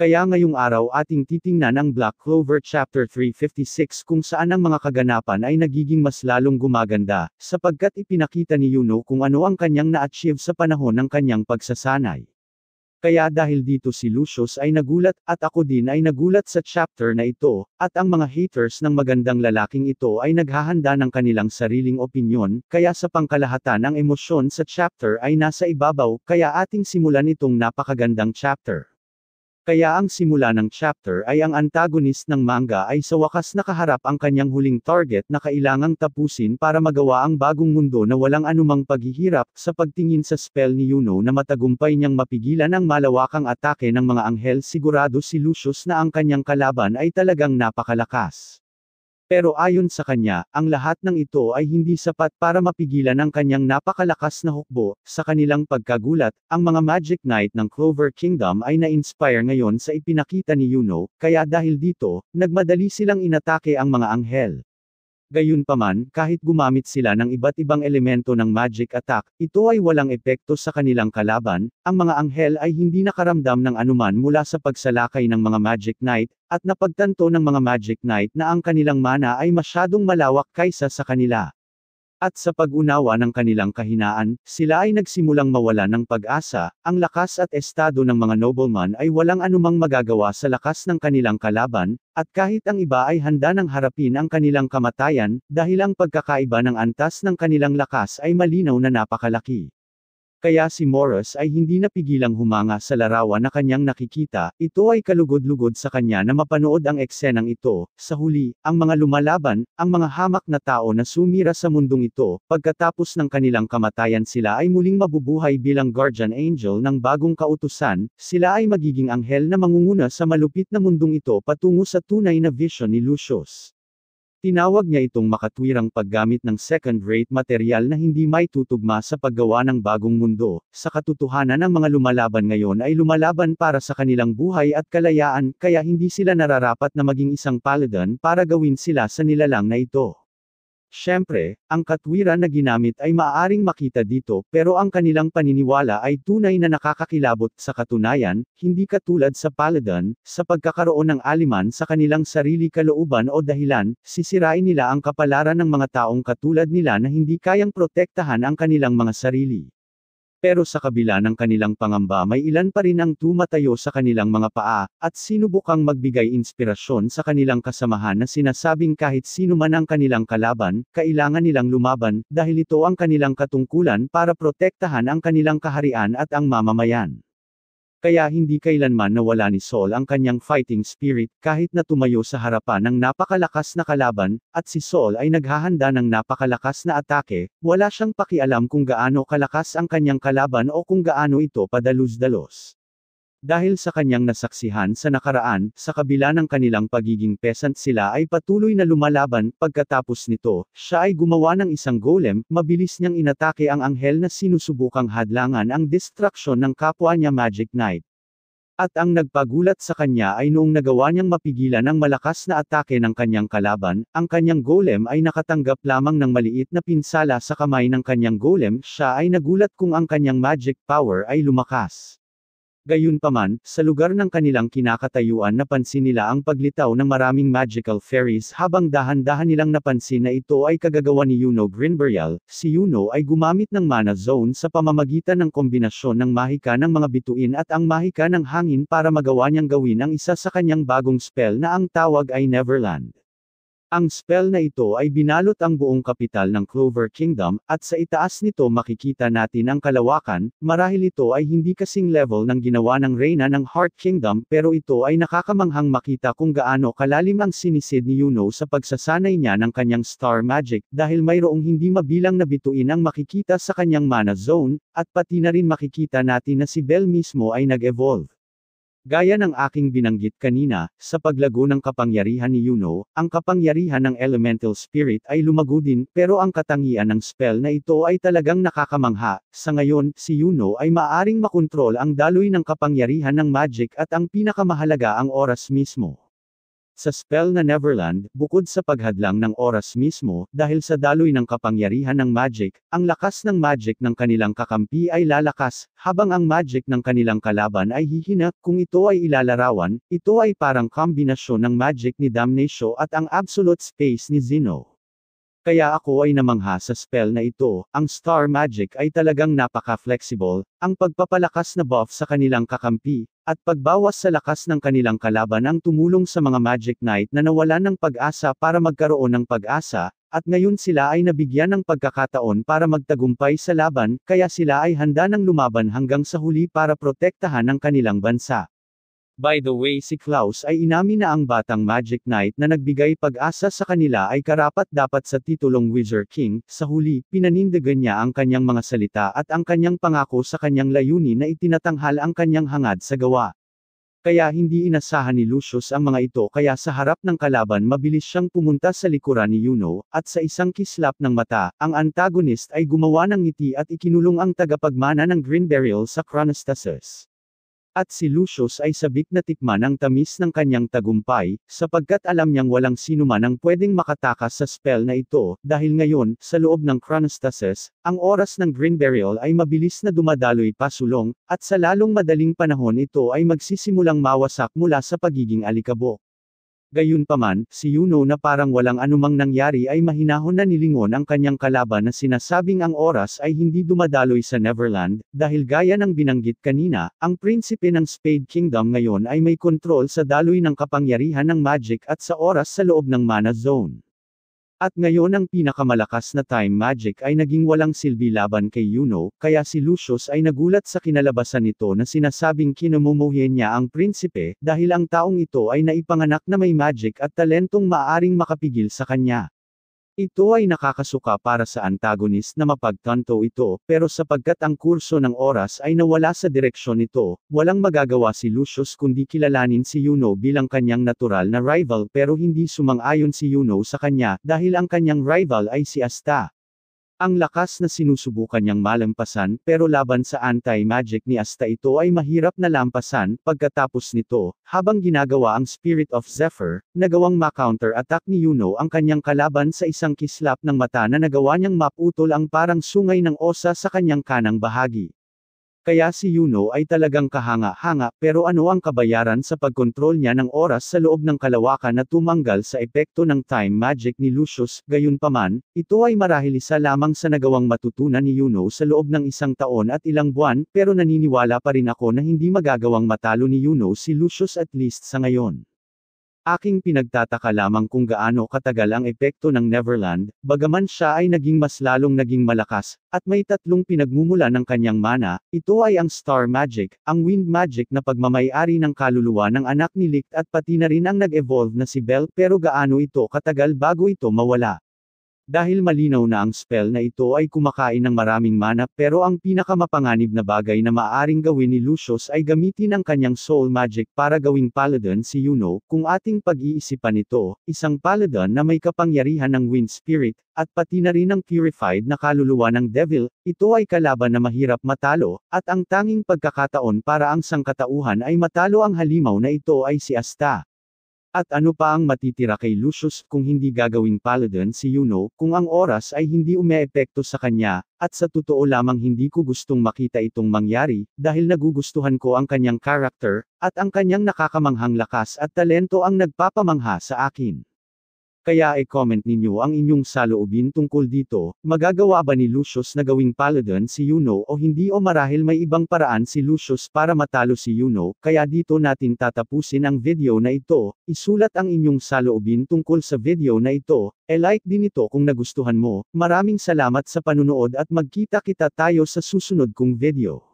Kaya ngayong araw ating titingnan ang Black Clover Chapter 356 kung saan ang mga kaganapan ay nagiging mas lalong gumaganda, sapagkat ipinakita ni Yuno kung ano ang kanyang na-achieve sa panahon ng kanyang pagsasanay. Kaya dahil dito si Lucius ay nagulat, at ako din ay nagulat sa chapter na ito, at ang mga haters ng magandang lalaking ito ay naghahanda ng kanilang sariling opinion, kaya sa pangkalahatan ang emosyon sa chapter ay nasa ibabaw, kaya ating simulan itong napakagandang chapter. Kaya ang simula ng chapter ay ang antagonist ng manga ay sa wakas nakaharap ang kanyang huling target na kailangang tapusin para magawa ang bagong mundo na walang anumang paghihirap sa pagtingin sa spell ni Yuno na matagumpay niyang mapigilan ang malawakang atake ng mga anghel sigurado si Lucius na ang kanyang kalaban ay talagang napakalakas. Pero ayon sa kanya, ang lahat ng ito ay hindi sapat para mapigilan ang kanyang napakalakas na hukbo. Sa kanilang pagkagulat, ang mga Magic Knight ng Clover Kingdom ay na-inspire ngayon sa ipinakita ni Yuno, kaya dahil dito, nagmadali silang inatake ang mga anghel. Gayunpaman, kahit gumamit sila ng iba't ibang elemento ng magic attack, ito ay walang epekto sa kanilang kalaban, ang mga anghel ay hindi nakaramdam ng anuman mula sa pagsalakay ng mga magic knight, at napagtanto ng mga magic knight na ang kanilang mana ay masyadong malawak kaysa sa kanila. At sa pag-unawa ng kanilang kahinaan, sila ay nagsimulang mawala ng pag-asa, ang lakas at estado ng mga nobleman ay walang anumang magagawa sa lakas ng kanilang kalaban, at kahit ang iba ay handa ng harapin ang kanilang kamatayan, dahil ang pagkakaiba ng antas ng kanilang lakas ay malinaw na napakalaki. Kaya si Morris ay hindi napigilang humanga sa larawan na kanyang nakikita, ito ay kalugod-lugod sa kanya na mapanood ang eksenang ito, sa huli, ang mga lumalaban, ang mga hamak na tao na sumira sa mundong ito, pagkatapos ng kanilang kamatayan sila ay muling mabubuhay bilang guardian angel ng bagong kautusan, sila ay magiging anghel na mangunguna sa malupit na mundong ito patungo sa tunay na vision ni Lucius. Tinawag niya itong makatwirang paggamit ng second-rate material na hindi maitutugma sa paggawa ng bagong mundo. Sa katotohanan ang mga lumalaban ngayon ay lumalaban para sa kanilang buhay at kalayaan, kaya hindi sila nararapat na maging isang paladin para gawin sila sa nilalang na ito. Siyempre, ang katwiran na ginamit ay maaaring makita dito pero ang kanilang paniniwala ay tunay na nakakakilabot sa katunayan, hindi katulad sa Paladin, sa pagkakaroon ng aliman sa kanilang sarili kalooban o dahilan, sisirain nila ang kapalaran ng mga taong katulad nila na hindi kayang protektahan ang kanilang mga sarili. Pero sa kabila ng kanilang pangamba may ilan pa rin ang tumatayo sa kanilang mga paa, at sinubukang magbigay inspirasyon sa kanilang kasamahan na sinasabing kahit sino man ang kanilang kalaban, kailangan nilang lumaban, dahil ito ang kanilang katungkulan para protektahan ang kanilang kaharian at ang mamamayan. Kaya hindi kailanman nawala ni Saul ang kanyang fighting spirit kahit na tumayo sa harapan ng napakalakas na kalaban, at si Saul ay naghahanda ng napakalakas na atake, wala siyang pakialam kung gaano kalakas ang kanyang kalaban o kung gaano ito padalos-dalos. Dahil sa kanyang nasaksihan sa nakaraan, sa kabila ng kanilang pagiging peasant sila ay patuloy na lumalaban, pagkatapos nito, siya ay gumawa ng isang golem, mabilis niyang inatake ang anghel na sinusubukang hadlangan ang distraksyon ng kapwa niya Magic Knight. At ang nagpagulat sa kanya ay noong nagawa niyang mapigilan ang malakas na atake ng kanyang kalaban, ang kanyang golem ay nakatanggap lamang ng maliit na pinsala sa kamay ng kanyang golem, siya ay nagulat kung ang kanyang magic power ay lumakas. Gayunpaman, sa lugar ng kanilang kinakatayuan napansin nila ang paglitaw ng maraming magical fairies habang dahan-dahan nilang napansin na ito ay kagagawa ni Yuno Grinburial. Si Yuno ay gumamit ng mana zone sa pamamagitan ng kombinasyon ng mahika ng mga bituin at ang mahika ng hangin para magawa niyang gawin ang isa sa kanyang bagong spell na ang tawag ay Neverland. Ang spell na ito ay binalot ang buong kapital ng Clover Kingdom, at sa itaas nito makikita natin ang kalawakan, marahil ito ay hindi kasing level ng ginawa ng Reyna ng Heart Kingdom pero ito ay nakakamanghang makita kung gaano kalalim ang sinisid ni Yuno sa pagsasanay niya ng kanyang star magic dahil mayroong hindi mabilang na bituin ang makikita sa kanyang mana zone, at pati na rin makikita natin na si Bell mismo ay nag-evolve. Gaya ng aking binanggit kanina, sa paglago ng kapangyarihan ni Yuno, ang kapangyarihan ng elemental spirit ay lumago din, pero ang katangian ng spell na ito ay talagang nakakamangha. Sa ngayon, si Yuno ay maaring makontrol ang daloy ng kapangyarihan ng magic at ang pinakamahalaga ang oras mismo. Sa spell na Neverland, bukod sa paghadlang ng oras mismo, dahil sa daloy ng kapangyarihan ng magic, ang lakas ng magic ng kanilang kakampi ay lalakas, habang ang magic ng kanilang kalaban ay hihina, kung ito ay ilalarawan, ito ay parang kombinasyon ng magic ni Damnatio at ang absolute space ni Zeno. Kaya ako ay namangha sa spell na ito, ang Star Magic ay talagang napaka-flexible, ang pagpapalakas na buff sa kanilang kakampi, at pagbawas sa lakas ng kanilang kalaban ang tumulong sa mga Magic Knight na nawala ng pag-asa para magkaroon ng pag-asa, at ngayon sila ay nabigyan ng pagkakataon para magtagumpay sa laban, kaya sila ay handa ng lumaban hanggang sa huli para protektahan ang kanilang bansa. By the way si Klaus ay inamin na ang batang Magic Knight na nagbigay pag-asa sa kanila ay karapat dapat sa titulong Wizard King, sa huli, pinanindigan niya ang kanyang mga salita at ang kanyang pangako sa kanyang layunin na itinatanghal ang kanyang hangad sa gawa. Kaya hindi inasahan ni Lucius ang mga ito kaya sa harap ng kalaban mabilis siyang pumunta sa likuran ni Yuno, at sa isang kislap ng mata, ang antagonist ay gumawa ng ngiti at ikinulong ang tagapagmana ng Green Burial sa Chronostasis. At si Lucius ay sabik na tikman ang tamis ng kanyang tagumpay, sapagkat alam niyang walang sino man ang pwedeng makatakas sa spell na ito, dahil ngayon, sa loob ng Chronostasis, ang oras ng Green Burial ay mabilis na dumadaloy pasulong, at sa lalong madaling panahon ito ay magsisimulang mawasak mula sa pagiging alikabok. Gayunpaman, si Yuno na parang walang anumang nangyari ay mahinahon na nilingon ang kanyang kalaban na sinasabing ang oras ay hindi dumadaloy sa Neverland, dahil gaya ng binanggit kanina, ang prinsipe ng Spade Kingdom ngayon ay may kontrol sa daloy ng kapangyarihan ng magic at sa oras sa loob ng mana zone. At ngayon ang pinakamalakas na time magic ay naging walang silbi laban kay Yuno, kaya si Lucius ay nagulat sa kinalabasan nito na sinasabing kinamumuhin niya ang prinsipe, dahil ang taong ito ay naipanganak na may magic at talentong maaring makapigil sa kanya. Ito ay nakakasuka para sa antagonist na mapagtanto ito, pero sapagkat ang kurso ng oras ay nawala sa direksyon nito, walang magagawa si Lucius kundi kilalanin si Yuno bilang kanyang natural na rival pero hindi sumang-ayon si Yuno sa kanya, dahil ang kanyang rival ay si Asta. Ang lakas na sinusubukan niyang malampasan pero laban sa anti-magic ni Asta ito ay mahirap na lampasan, pagkatapos nito, habang ginagawa ang Spirit of Zephyr, nagawang ma-counter-attack ni Yuno ang kanyang kalaban sa isang kislap ng mata na nagawa niyang maputol ang parang sungay ng osa sa kanyang kanang bahagi. Kaya si Yuno ay talagang kahanga-hanga pero ano ang kabayaran sa pagkontrol niya ng oras sa loob ng kalawakan na tumanggal sa epekto ng time magic ni Lucius, gayunpaman, ito ay marahil isa lamang sa nagawang matutunan ni Yuno sa loob ng isang taon at ilang buwan pero naniniwala pa rin ako na hindi magagawang matalo ni Yuno si Lucius at least sa ngayon. Aking pinagtataka lamang kung gaano katagal ang epekto ng Neverland, bagaman siya ay naging mas lalong naging malakas, at may tatlong pinagmumula ng kanyang mana, ito ay ang Star Magic, ang Wind Magic na pagmamayari ng kaluluwa ng anak ni Licht at pati na rin ang nag-evolve na si Bell pero gaano ito katagal bago ito mawala. Dahil malinaw na ang spell na ito ay kumakain ng maraming mana pero ang pinakamapanganib na bagay na maaring gawin ni Lucius ay gamitin ang kanyang soul magic para gawing paladin si Yuno, kung ating pag-iisipan ito, isang paladin na may kapangyarihan ng wind spirit, at pati na rin ang purified na kaluluwa ng devil, ito ay kalaban na mahirap matalo, at ang tanging pagkakataon para ang sangkatauhan ay matalo ang halimaw na ito ay si Asta. At ano pa ang matitira kay Lucius kung hindi gagawing paladin si Yuno kung ang oras ay hindi umeepekto sa kanya, at sa totoo lamang hindi ko gustong makita itong mangyari, dahil nagugustuhan ko ang kanyang karakter, at ang kanyang nakakamanghang lakas at talento ang nagpapamangha sa akin. Kaya ay comment ninyo ang inyong saloobin tungkol dito, magagawa ba ni Lucius na gawing paladin si Yuno o hindi o marahil may ibang paraan si Lucius para matalo si Yuno, kaya dito natin tatapusin ang video na ito, isulat ang inyong saloobin tungkol sa video na ito, e-like din ito kung nagustuhan mo, maraming salamat sa panunood at magkita kita tayo sa susunod kong video.